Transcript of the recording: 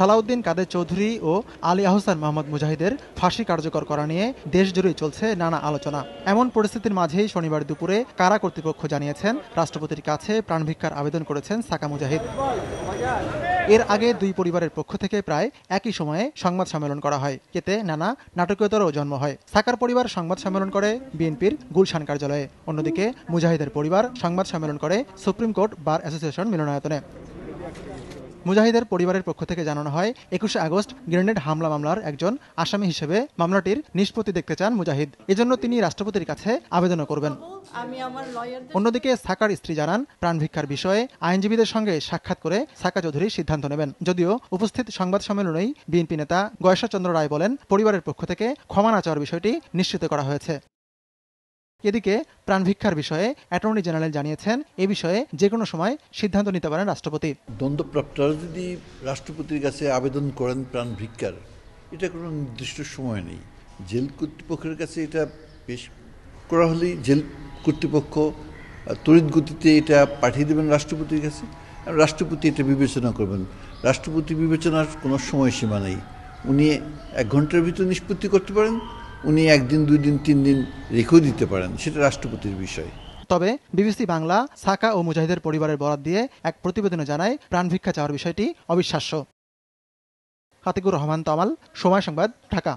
সালাউদ্দিন কাদের চৌধুরী ও আলী আহসান মোহাম্মদ মুজাহিদের ফাঁসি কার্যকর করা নিয়ে দেশজুড়ে চলছে নানা আলোচনা এমন পরিস্থিতির মাঝেই শনিবার দুপুরে কারা কর্তৃপক্ষ জানিয়েছেন রাষ্ট্রপতির কাছে প্রাণভিক্ষার আবেদন করেছেন সাকা মুজাহিদ এর আগে দুই পরিবারের পক্ষ থেকে প্রায় একই সময়ে সংবাদ সম্মেলন করা হয় এতে নানা নাটকীয়তারও জন্ম হয় সাকার পরিবার সংবাদ সম্মেলন করে বিএনপির গুলশান কার্যালয়ে অন্যদিকে মুজাহিদের পরিবার সংবাদ সম্মেলন করে সুপ্রিম কোর্ট বার অ্যাসোসিয়েশন মিলনায়তনে মুজাহিদের পরিবারের পক্ষ থেকে জানানো হয় একুশে আগস্ট গ্রেনেড হামলা মামলার একজন আসামি হিসেবে মামলাটির নিষ্পত্তি দেখতে চান মুজাহিদ এজন্য তিনি রাষ্ট্রপতির কাছে আবেদন করবেন অন্যদিকে সাকার স্ত্রী জানান প্রাণভিক্ষার বিষয়ে আইনজীবীদের সঙ্গে সাক্ষাৎ করে সাকা চৌধুরী সিদ্ধান্ত নেবেন যদিও উপস্থিত সংবাদ সম্মেলনেই বিএনপি নেতা গয়েশ্বরচন্দ্র রায় বলেন পরিবারের পক্ষ থেকে ক্ষমা না চাওয়ার বিষয়টি নিশ্চিত করা হয়েছে এদিকে প্রাণভিক্ষার বিষয়ে অ্যাটর্নি জেনারেল জানিয়েছেন এ বিষয়ে যে কোনো সময় সিদ্ধান্ত নিতে পারেন রাষ্ট্রপতি দ্বন্দ্বপ্রাপ্তরা যদি রাষ্ট্রপতির কাছে আবেদন করেন প্রাণভিক্ষার এটা কোনো নির্দিষ্ট সময় নেই জেল কর্তৃপক্ষের কাছে এটা পেশ করা হলেই জেল কর্তৃপক্ষ তড়িৎ গতিতে এটা পাঠিয়ে দেবেন রাষ্ট্রপতির কাছে রাষ্ট্রপতি এটা বিবেচনা করবেন রাষ্ট্রপতি বিবেচনার কোনো সময়সীমা নেই উনি এক ঘন্টার ভিতরে নিষ্পত্তি করতে পারেন উনি একদিন দুই দিন তিন দিন রেখেও দিতে পারেন সেটা রাষ্ট্রপতির বিষয় তবে বিবিসি বাংলা সাকা ও মুজাহিদের পরিবারের বরাত দিয়ে এক প্রতিবেদনে জানায় প্রাণভিক্ষা চাওয়ার বিষয়টি অবিশ্বাস্য হাতিকুর রহমান তামাল সময় সংবাদ ঢাকা